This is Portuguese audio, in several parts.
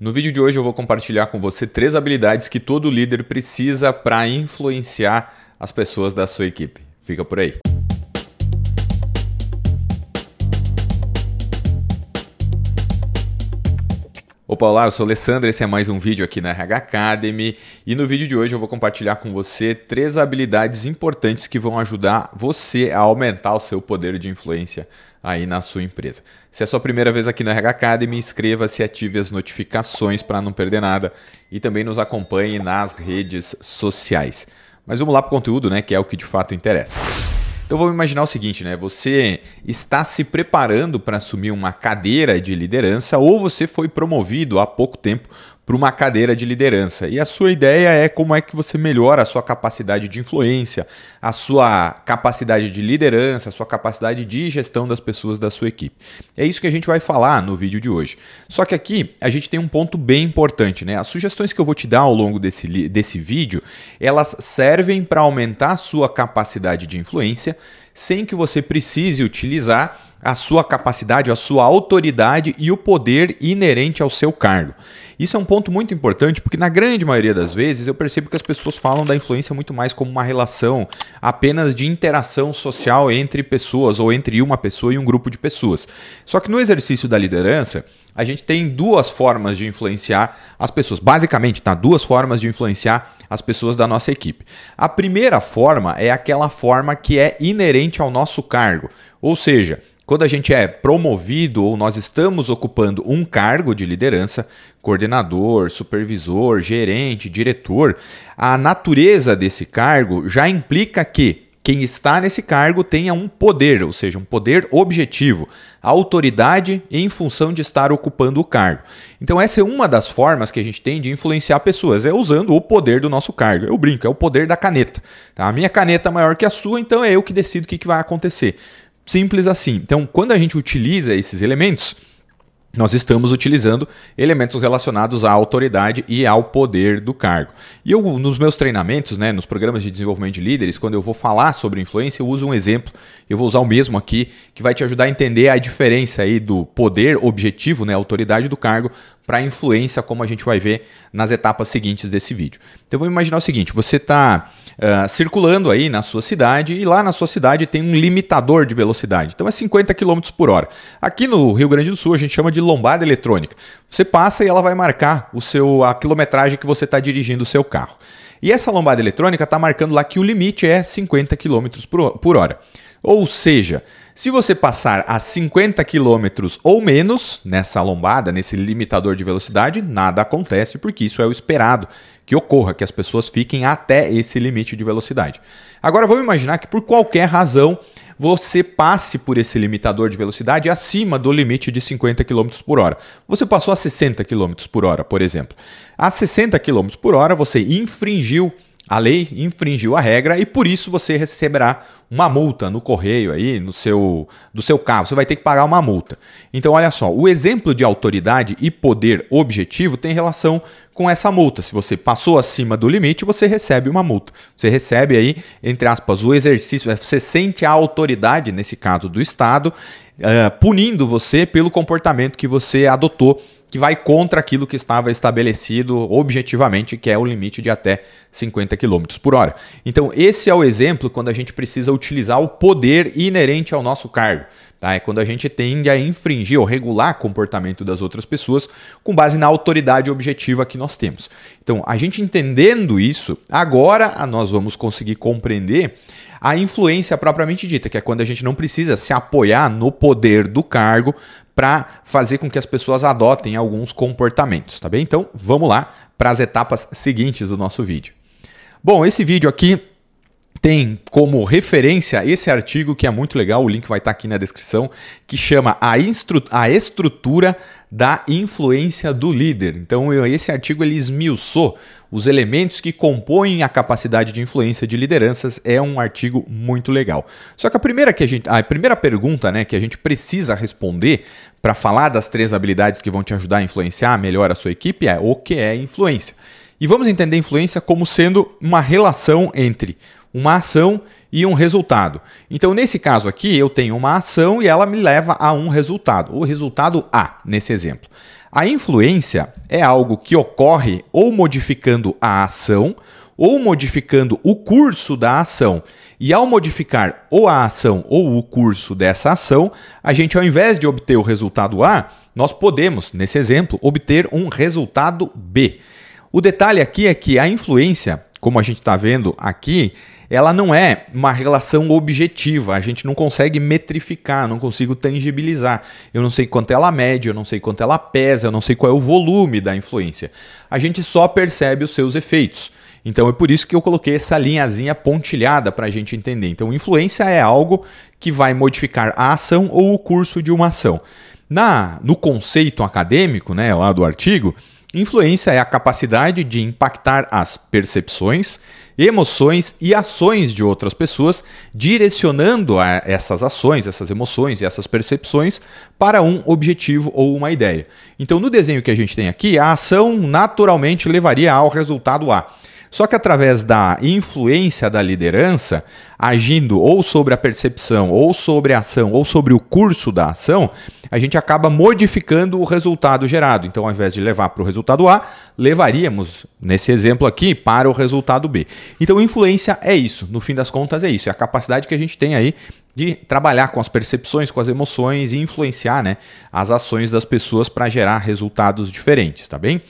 No vídeo de hoje eu vou compartilhar com você três habilidades que todo líder precisa para influenciar as pessoas da sua equipe. Fica por aí. Opa, olá, eu sou o Alessandro, esse é mais um vídeo aqui na RH Academy e no vídeo de hoje eu vou compartilhar com você três habilidades importantes que vão ajudar você a aumentar o seu poder de influência aí na sua empresa. Se é sua primeira vez aqui no RH Academy, inscreva-se, ative as notificações para não perder nada e também nos acompanhe nas redes sociais. Mas vamos lá para o conteúdo, né, que é o que de fato interessa. Então vamos imaginar o seguinte, né? Você está se preparando para assumir uma cadeira de liderança ou você foi promovido há pouco tempo para uma cadeira de liderança. E a sua ideia é como é que você melhora a sua capacidade de influência, a sua capacidade de liderança, a sua capacidade de gestão das pessoas da sua equipe. É isso que a gente vai falar no vídeo de hoje. Só que aqui a gente tem um ponto bem importante, né? As sugestões que eu vou te dar ao longo desse, desse vídeo, elas servem para aumentar a sua capacidade de influência sem que você precise utilizar a sua capacidade, a sua autoridade e o poder inerente ao seu cargo. Isso é um ponto muito importante porque, na grande maioria das vezes, eu percebo que as pessoas falam da influência muito mais como uma relação apenas de interação social entre pessoas ou entre uma pessoa e um grupo de pessoas. Só que no exercício da liderança, a gente tem duas formas de influenciar as pessoas. Basicamente, tá? Duas formas de influenciar as pessoas da nossa equipe. A primeira forma é aquela forma que é inerente ao nosso cargo. Ou seja, quando a gente é promovido ou nós estamos ocupando um cargo de liderança, coordenador, supervisor, gerente, diretor, a natureza desse cargo já implica que quem está nesse cargo tenha um poder, ou seja, um poder objetivo, autoridade em função de estar ocupando o cargo. Então, essa é uma das formas que a gente tem de influenciar pessoas, é usando o poder do nosso cargo. Eu brinco, é o poder da caneta. Tá? A minha caneta é maior que a sua, então é eu que decido o que, que vai acontecer. Simples assim. Então, quando a gente utiliza esses elementos, nós estamos utilizando elementos relacionados à autoridade e ao poder do cargo. E eu, nos meus treinamentos, né, nos programas de desenvolvimento de líderes, quando eu vou falar sobre influência, eu uso um exemplo, eu vou usar o mesmo aqui, que vai te ajudar a entender a diferença aí do poder objetivo, né, autoridade do cargo, para influência, como a gente vai ver nas etapas seguintes desse vídeo. Então vamos imaginar o seguinte: você está uh, ah, circulando aí na sua cidade e lá na sua cidade tem um limitador de velocidade. Então é 50 km por hora. Aqui no Rio Grande do Sul a gente chama de lombada eletrônica. Você passa e ela vai marcar o seu, a quilometragem que você está dirigindo o seu carro. E essa lombada eletrônica está marcando lá que o limite é 50 km por hora. Ou seja, se você passar a 50 km ou menos nessa lombada, nesse limitador de velocidade, nada acontece, porque isso é o esperado que ocorra, que as pessoas fiquem até esse limite de velocidade. Agora vamos imaginar que por qualquer razão você passe por esse limitador de velocidade acima do limite de 50 km por hora. Você passou a 60 km por hora, por exemplo. A 60 km por hora você infringiu a lei, infringiu a regra e por isso você receberá uma multa no correio aí, no seu, do seu carro, você vai ter que pagar uma multa. Então, olha só, o exemplo de autoridade e poder objetivo tem relação com essa multa. Se você passou acima do limite, você recebe uma multa. Você recebe aí, entre aspas, o exercício, você sente a autoridade, nesse caso do Estado, eh, punindo você pelo comportamento que você adotou que vai contra aquilo que estava estabelecido objetivamente, que é o limite de até 50 km por hora. Então, esse é o exemplo quando a gente precisa utilizar o poder inerente ao nosso cargo. Tá? É quando a gente tende a infringir ou regular comportamento das outras pessoas com base na autoridade objetiva que nós temos. Então, a gente entendendo isso, agora nós vamos conseguir compreender a influência propriamente dita, que é quando a gente não precisa se apoiar no poder do cargo para fazer com que as pessoas adotem alguns comportamentos, tá bem? Então, vamos lá para as etapas seguintes do nosso vídeo. Bom, esse vídeo aqui tem como referência esse artigo que é muito legal, o link vai estar tá aqui na descrição, que chama a, a estrutura da influência do líder. Então, eu, esse artigo ele esmiuçou os elementos que compõem a capacidade de influência de lideranças. É um artigo muito legal. Só que a primeira que a gente, a primeira pergunta, né, que a gente precisa responder para falar das três habilidades que vão te ajudar a influenciar melhor a sua equipe é o que é influência. E vamos entender influência como sendo uma relação entre uma ação e um resultado. Então, nesse caso aqui, eu tenho uma ação e ela me leva a um resultado, o resultado A, nesse exemplo. A influência é algo que ocorre ou modificando a ação ou modificando o curso da ação. E ao modificar ou a ação ou o curso dessa ação, a gente, ao invés de obter o resultado A, nós podemos, nesse exemplo, obter um resultado B. O detalhe aqui é que a influência, como a gente está vendo aqui, ela não é uma relação objetiva, a gente não consegue metrificar, não consigo tangibilizar. Eu não sei quanto ela mede, eu não sei quanto ela pesa, eu não sei qual é o volume da influência. A gente só percebe os seus efeitos. Então é por isso que eu coloquei essa linhazinha pontilhada para a gente entender. Então, influência é algo que vai modificar a ação ou o curso de uma ação. Na, no conceito acadêmico, né, lá do artigo, Influência é a capacidade de impactar as percepções, emoções e ações de outras pessoas, direcionando essas ações, essas emoções e essas percepções para um objetivo ou uma ideia. Então, no desenho que a gente tem aqui, a ação naturalmente levaria ao resultado A. Só que através da influência da liderança, agindo ou sobre a percepção, ou sobre a ação, ou sobre o curso da ação, a gente acaba modificando o resultado gerado. Então, ao invés de levar para o resultado A, levaríamos, nesse exemplo aqui, para o resultado B. Então, influência é isso, no fim das contas, é isso. É a capacidade que a gente tem aí de trabalhar com as percepções, com as emoções e influenciar né, as ações das pessoas para gerar resultados diferentes, tá bem?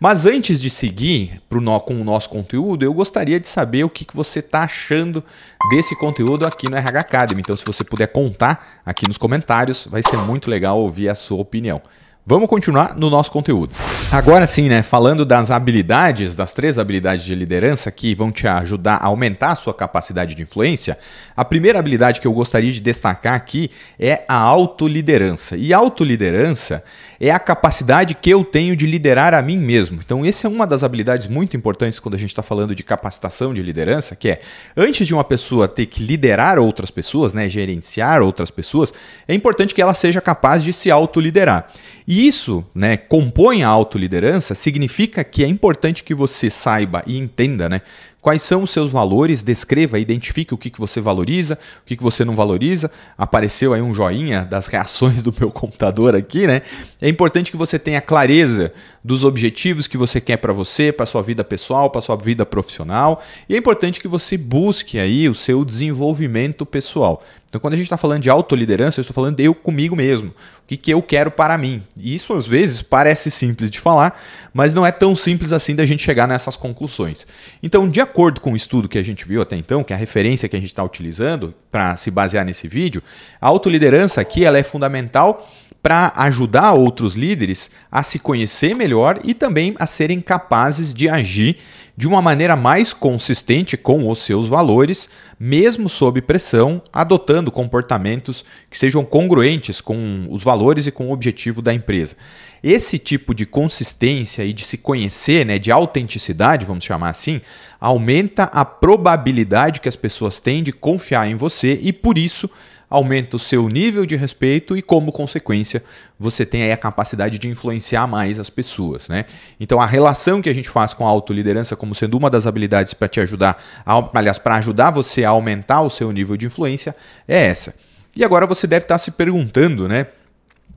Mas antes de seguir pro no, com o nosso conteúdo, eu gostaria de saber o que, que você está achando desse conteúdo aqui no RH Academy. Então, se você puder contar aqui nos comentários, vai ser muito legal ouvir a sua opinião. Vamos continuar no nosso conteúdo. Agora sim, né? Falando das habilidades, das três habilidades de liderança que vão te ajudar a aumentar a sua capacidade de influência, a primeira habilidade que eu gostaria de destacar aqui é a autoliderança. E autoliderança é a capacidade que eu tenho de liderar a mim mesmo. Então, essa é uma das habilidades muito importantes quando a gente está falando de capacitação de liderança, que é antes de uma pessoa ter que liderar outras pessoas, né? Gerenciar outras pessoas, é importante que ela seja capaz de se autoliderar. E isso né, compõe a autoliderança, significa que é importante que você saiba e entenda né, Quais são os seus valores? Descreva, identifique o que, que você valoriza, o que, que você não valoriza. Apareceu aí um joinha das reações do meu computador aqui, né? É importante que você tenha clareza dos objetivos que você quer para você, para sua vida pessoal, para sua vida profissional. E é importante que você busque aí o seu desenvolvimento pessoal. Então, quando a gente está falando de autoliderança, eu estou falando de eu comigo mesmo. O que, que eu quero para mim? E isso, às vezes, parece simples de falar, mas não é tão simples assim da gente chegar nessas conclusões. Então, de acordo acordo com o estudo que a gente viu até então, que é a referência que a gente está utilizando para se basear nesse vídeo, a autoliderança aqui ela é fundamental para ajudar outros líderes a se conhecer melhor e também a serem capazes de agir de uma maneira mais consistente com os seus valores, mesmo sob pressão, adotando comportamentos que sejam congruentes com os valores e com o objetivo da empresa. Esse tipo de consistência e de se conhecer, né, de autenticidade, vamos chamar assim, aumenta a probabilidade que as pessoas têm de confiar em você e por isso aumenta o seu nível de respeito e, como consequência, você tem aí a capacidade de influenciar mais as pessoas. Né? Então, a relação que a gente faz com a autoliderança como como sendo uma das habilidades para te ajudar, a, aliás, para ajudar você a aumentar o seu nível de influência, é essa. E agora você deve estar tá se perguntando, né?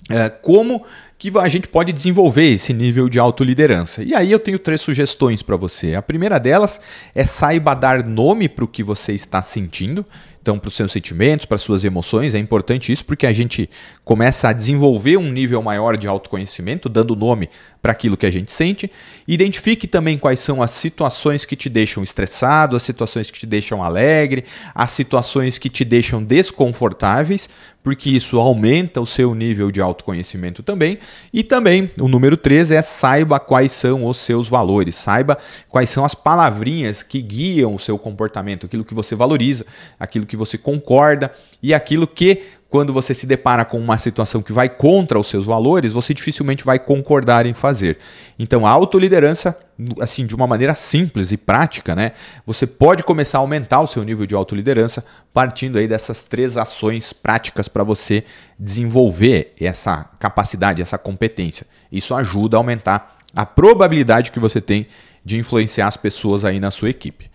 É, como que a gente pode desenvolver esse nível de autoliderança. E aí eu tenho três sugestões para você. A primeira delas é saiba dar nome para o que você está sentindo. Então, para os seus sentimentos, para as suas emoções, é importante isso porque a gente começa a desenvolver um nível maior de autoconhecimento, dando nome para aquilo que a gente sente. Identifique também quais são as situações que te deixam estressado, as situações que te deixam alegre, as situações que te deixam desconfortáveis, porque isso aumenta o seu nível de autoconhecimento também. E também o número 3 é saiba quais são os seus valores, saiba quais são as palavrinhas que guiam o seu comportamento, aquilo que você valoriza, aquilo que você concorda e aquilo que quando você se depara com uma situação que vai contra os seus valores, você dificilmente vai concordar em fazer. Então, a autoliderança, assim, de uma maneira simples e prática, né? Você pode começar a aumentar o seu nível de autoliderança partindo aí dessas três ações práticas para você desenvolver essa capacidade, essa competência. Isso ajuda a aumentar a probabilidade que você tem de influenciar as pessoas aí na sua equipe.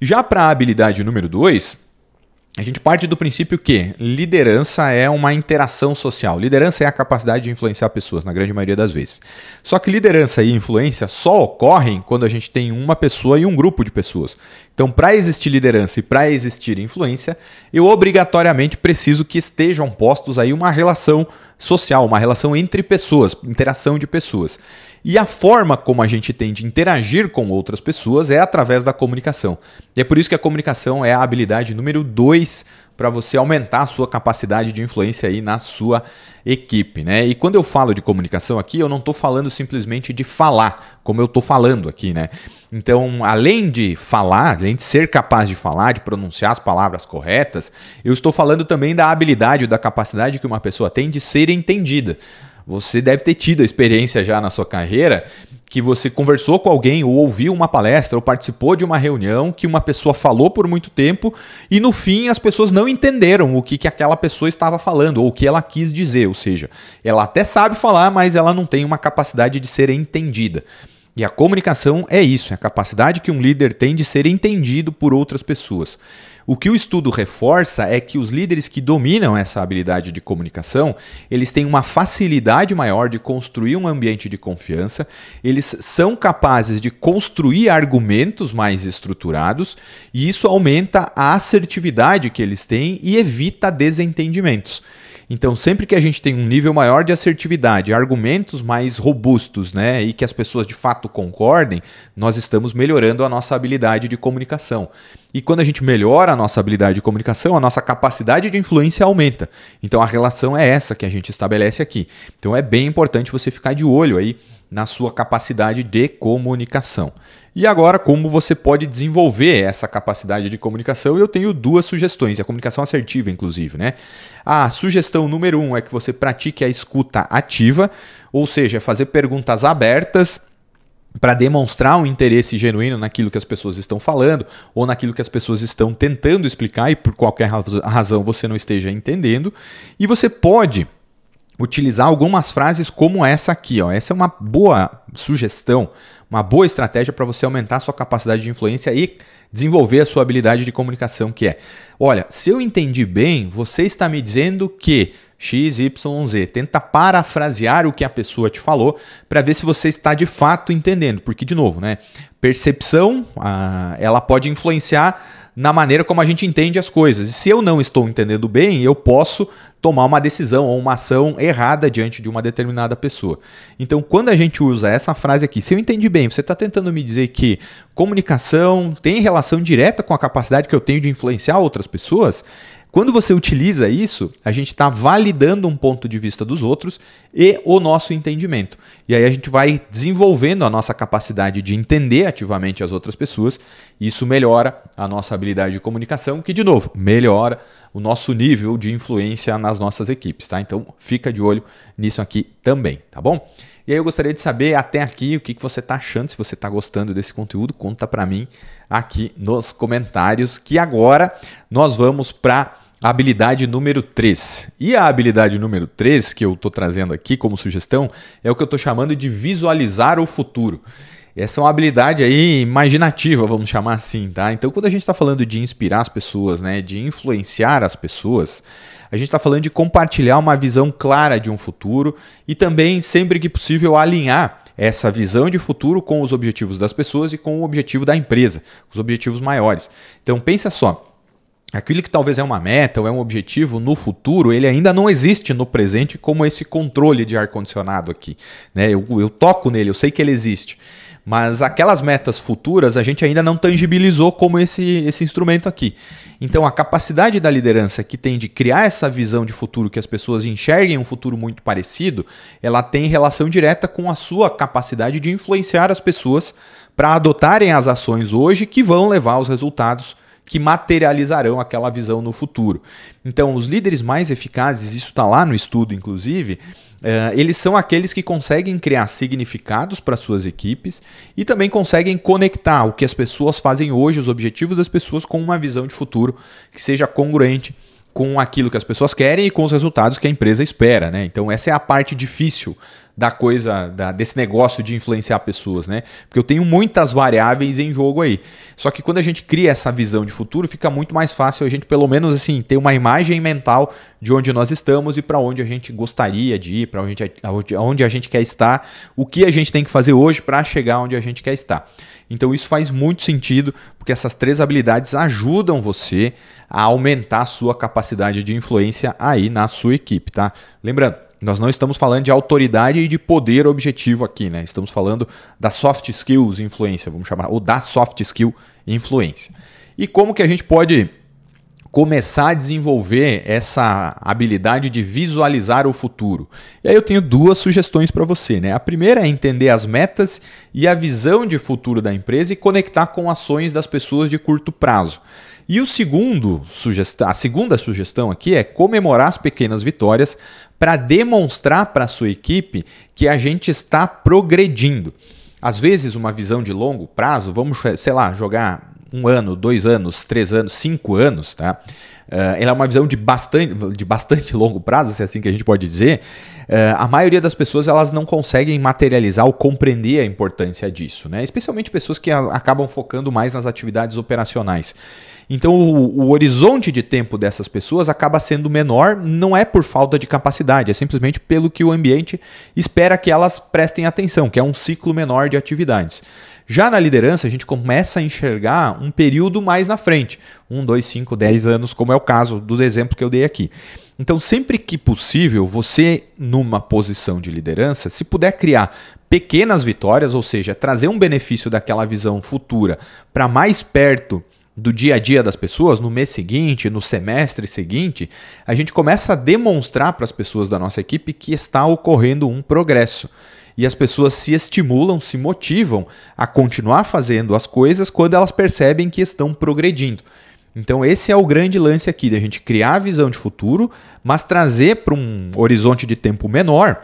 Já para a habilidade número 2, a gente parte do princípio que liderança é uma interação social. Liderança é a capacidade de influenciar pessoas, na grande maioria das vezes. Só que liderança e influência só ocorrem quando a gente tem uma pessoa e um grupo de pessoas. Então, para existir liderança e para existir influência, eu obrigatoriamente preciso que estejam postos aí uma relação social, uma relação entre pessoas, interação de pessoas. E a forma como a gente tem de interagir com outras pessoas é através da comunicação. E é por isso que a comunicação é a habilidade número 2 para você aumentar a sua capacidade de influência aí na sua equipe, né? E quando eu falo de comunicação aqui, eu não estou falando simplesmente de falar, como eu estou falando aqui, né? Então, além de falar, além de ser capaz de falar, de pronunciar as palavras corretas, eu estou falando também da habilidade, ou da capacidade que uma pessoa tem de ser entendida. Você deve ter tido a experiência já na sua carreira que você conversou com alguém ou ouviu uma palestra ou participou de uma reunião que uma pessoa falou por muito tempo e no fim as pessoas não entenderam o que, que aquela pessoa estava falando ou o que ela quis dizer, ou seja, ela até sabe falar, mas ela não tem uma capacidade de ser entendida. E a comunicação é isso, é a capacidade que um líder tem de ser entendido por outras pessoas. O que o estudo reforça é que os líderes que dominam essa habilidade de comunicação, eles têm uma facilidade maior de construir um ambiente de confiança, eles são capazes de construir argumentos mais estruturados e isso aumenta a assertividade que eles têm e evita desentendimentos. Então, sempre que a gente tem um nível maior de assertividade, argumentos mais robustos, né, e que as pessoas de fato concordem, nós estamos melhorando a nossa habilidade de comunicação. E quando a gente melhora a nossa habilidade de comunicação, a nossa capacidade de influência aumenta. Então, a relação é essa que a gente estabelece aqui. Então, é bem importante você ficar de olho aí na sua capacidade de comunicação. E agora, como você pode desenvolver essa capacidade de comunicação? Eu tenho duas sugestões, a comunicação assertiva, inclusive, né? A sugestão número um é que você pratique a escuta ativa, ou seja, fazer perguntas abertas para demonstrar um interesse genuíno naquilo que as pessoas estão falando ou naquilo que as pessoas estão tentando explicar e por qualquer razão você não esteja entendendo. E você pode utilizar algumas frases como essa aqui. Ó. Essa é uma boa sugestão, uma boa estratégia para você aumentar a sua capacidade de influência e desenvolver a sua habilidade de comunicação, que é: olha, se eu entendi bem, você está me dizendo que X, Y, Z. Tenta parafrasear o que a pessoa te falou para ver se você está de fato entendendo, porque de novo, né? Percepção, ah, ela pode influenciar na maneira como a gente entende as coisas. E se eu não estou entendendo bem, eu posso tomar uma decisão ou uma ação errada diante de uma determinada pessoa. Então, quando a gente usa essa frase aqui, se eu entendi bem, você está tentando me dizer que comunicação tem relação direta com a capacidade que eu tenho de influenciar outras pessoas, quando você utiliza isso, a gente está validando um ponto de vista dos outros e o nosso entendimento. E aí a gente vai desenvolvendo a nossa capacidade de entender ativamente as outras pessoas. E isso melhora a nossa habilidade de comunicação, que, de novo, melhora o nosso nível de influência nas nossas equipes, tá? Então fica de olho nisso aqui também, tá bom? E aí eu gostaria de saber até aqui o que, que você está achando, se você está gostando desse conteúdo, conta para mim aqui nos comentários que agora nós vamos para habilidade número 3. E a habilidade número 3 que eu estou trazendo aqui como sugestão é o que eu estou chamando de visualizar o futuro. Essa é uma habilidade aí imaginativa, vamos chamar assim, tá? Então, quando a gente está falando de inspirar as pessoas, né, de influenciar as pessoas, a gente está falando de compartilhar uma visão clara de um futuro e também, sempre que possível, alinhar essa visão de futuro com os objetivos das pessoas e com o objetivo da empresa, os objetivos maiores. Então, pensa só aquilo que talvez é uma meta ou é um objetivo no futuro, ele ainda não existe no presente como esse controle de ar-condicionado aqui. Né? Eu, eu toco nele, eu sei que ele existe. Mas aquelas metas futuras a gente ainda não tangibilizou como esse, esse instrumento aqui. Então a capacidade da liderança que tem de criar essa visão de futuro, que as pessoas enxerguem um futuro muito parecido, ela tem relação direta com a sua capacidade de influenciar as pessoas para adotarem as ações hoje que vão levar aos resultados que materializarão aquela visão no futuro. Então, os líderes mais eficazes, isso está lá no estudo, inclusive, eh, eles são aqueles que conseguem criar significados para suas equipes e também conseguem conectar o que as pessoas fazem hoje, os objetivos das pessoas, com uma visão de futuro que seja congruente com aquilo que as pessoas querem e com os resultados que a empresa espera. Né? Então, essa é a parte difícil da coisa, da, desse negócio de influenciar pessoas, né? Porque eu tenho muitas variáveis em jogo aí. Só que quando a gente cria essa visão de futuro, fica muito mais fácil a gente, pelo menos assim, ter uma imagem mental de onde nós estamos e para onde a gente gostaria de ir, para onde, onde a gente quer estar, o que a gente tem que fazer hoje para chegar onde a gente quer estar. Então isso faz muito sentido, porque essas três habilidades ajudam você a aumentar a sua capacidade de influência aí na sua equipe, tá? Lembrando, nós não estamos falando de autoridade e de poder objetivo aqui, né? Estamos falando da soft skills influência, vamos chamar, ou da soft skill influência. E como que a gente pode começar a desenvolver essa habilidade de visualizar o futuro. E aí eu tenho duas sugestões para você, né? A primeira é entender as metas e a visão de futuro da empresa e conectar com ações das pessoas de curto prazo. E o segundo a segunda sugestão aqui é comemorar as pequenas vitórias para demonstrar para a sua equipe que a gente está progredindo. Às vezes, uma visão de longo prazo, vamos, sei lá, jogar um ano, dois anos, três anos, cinco anos, tá? Uh, ela é uma visão de bastante, de bastante longo prazo, se é assim que a gente pode dizer. Uh, a maioria das pessoas elas não conseguem materializar ou compreender a importância disso, né? Especialmente pessoas que a, acabam focando mais nas atividades operacionais. Então o, o horizonte de tempo dessas pessoas acaba sendo menor, não é por falta de capacidade, é simplesmente pelo que o ambiente espera que elas prestem atenção, que é um ciclo menor de atividades. Já na liderança, a gente começa a enxergar um período mais na frente, 1, 2, 5, 10 anos, como é o caso do exemplo que eu dei aqui. Então, sempre que possível, você, numa posição de liderança, se puder criar pequenas vitórias, ou seja, trazer um benefício daquela visão futura para mais perto do dia a dia das pessoas, no mês seguinte, no semestre seguinte, a gente começa a demonstrar para as pessoas da nossa equipe que está ocorrendo um progresso. E as pessoas se estimulam, se motivam a continuar fazendo as coisas quando elas percebem que estão progredindo. Então, esse é o grande lance aqui, da gente criar a visão de futuro, mas trazer para um horizonte de tempo menor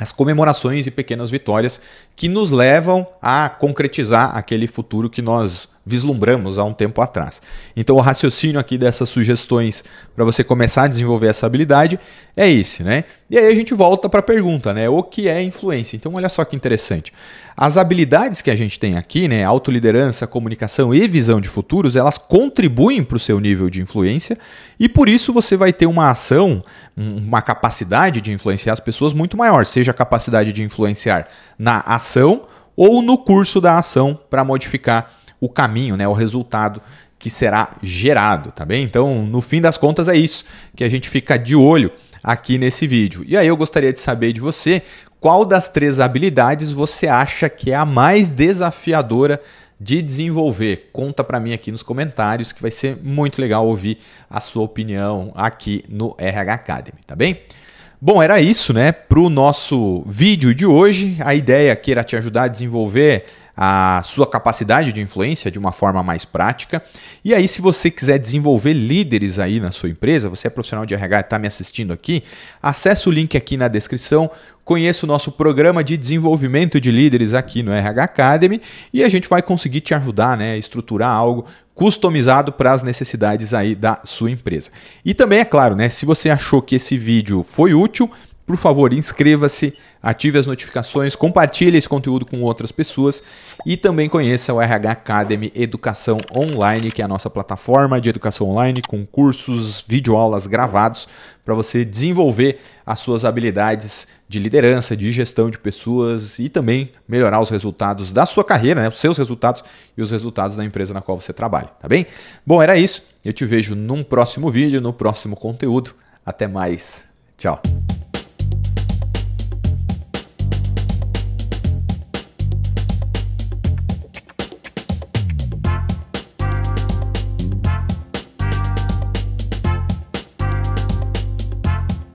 as comemorações e pequenas vitórias que nos levam a concretizar aquele futuro que nós vislumbramos há um tempo atrás. Então, o raciocínio aqui dessas sugestões para você começar a desenvolver essa habilidade é esse, né? E aí a gente volta para a pergunta, né? O que é influência? Então, olha só que interessante. As habilidades que a gente tem aqui, né? Autoliderança, comunicação e visão de futuros, elas contribuem para o seu nível de influência e por isso você vai ter uma ação, uma capacidade de influenciar as pessoas muito maior, seja a capacidade de influenciar na ação ou no curso da ação para modificar o caminho, né, o resultado que será gerado, tá bem? Então, no fim das contas, é isso que a gente fica de olho aqui nesse vídeo. E aí eu gostaria de saber de você qual das três habilidades você acha que é a mais desafiadora de desenvolver? Conta para mim aqui nos comentários que vai ser muito legal ouvir a sua opinião aqui no RH Academy, tá bem? Bom, era isso, né, para o nosso vídeo de hoje. A ideia que era te ajudar a desenvolver a sua capacidade de influência de uma forma mais prática. E aí, se você quiser desenvolver líderes aí na sua empresa, você é profissional de RH e está me assistindo aqui, acesse o link aqui na descrição. Conheça o nosso programa de desenvolvimento de líderes aqui no RH Academy e a gente vai conseguir te ajudar, né, estruturar algo customizado para as necessidades aí da sua empresa. E também é claro, né, se você achou que esse vídeo foi útil, por favor, inscreva-se, ative as notificações, compartilhe esse conteúdo com outras pessoas e também conheça o RH Academy Educação Online, que é a nossa plataforma de educação online com cursos, videoaulas gravados para você desenvolver as suas habilidades de liderança, de gestão de pessoas e também melhorar os resultados da sua carreira, né? os seus resultados e os resultados da empresa na qual você trabalha, tá bem? Bom, era isso. Eu te vejo num próximo vídeo, no próximo conteúdo. Até mais. Tchau.